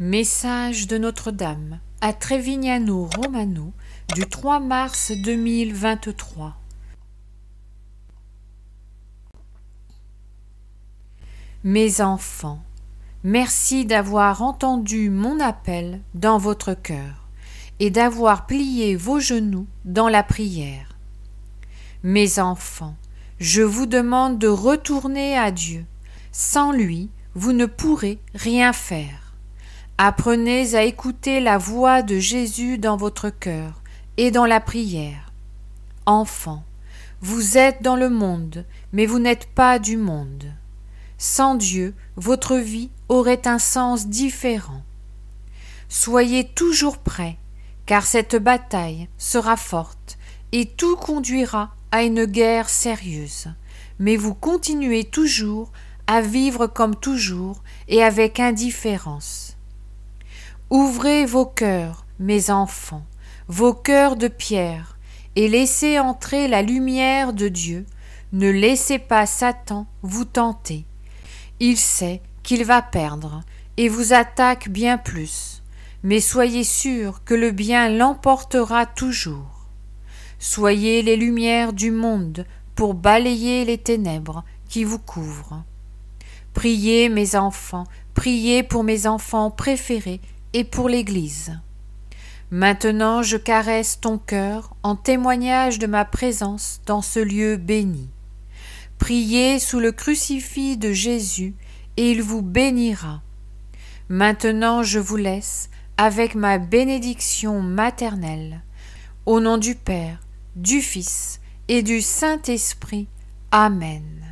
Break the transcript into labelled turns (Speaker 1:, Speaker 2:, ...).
Speaker 1: Message de Notre-Dame à Trevignano Romano du 3 mars 2023. Mes enfants, merci d'avoir entendu mon appel dans votre cœur et d'avoir plié vos genoux dans la prière. Mes enfants, je vous demande de retourner à Dieu. Sans lui, vous ne pourrez rien faire. Apprenez à écouter la voix de Jésus dans votre cœur et dans la prière. Enfant, vous êtes dans le monde, mais vous n'êtes pas du monde. Sans Dieu, votre vie aurait un sens différent. Soyez toujours prêts, car cette bataille sera forte et tout conduira à une guerre sérieuse. Mais vous continuez toujours à vivre comme toujours et avec indifférence. Ouvrez vos cœurs, mes enfants, vos cœurs de pierre, et laissez entrer la lumière de Dieu. Ne laissez pas Satan vous tenter. Il sait qu'il va perdre, et vous attaque bien plus. Mais soyez sûrs que le bien l'emportera toujours. Soyez les lumières du monde pour balayer les ténèbres qui vous couvrent. Priez, mes enfants, priez pour mes enfants préférés et pour l'Église. Maintenant je caresse ton cœur en témoignage de ma présence dans ce lieu béni. Priez sous le crucifix de Jésus, et il vous bénira. Maintenant je vous laisse avec ma bénédiction maternelle. Au nom du Père, du Fils et du Saint-Esprit. Amen.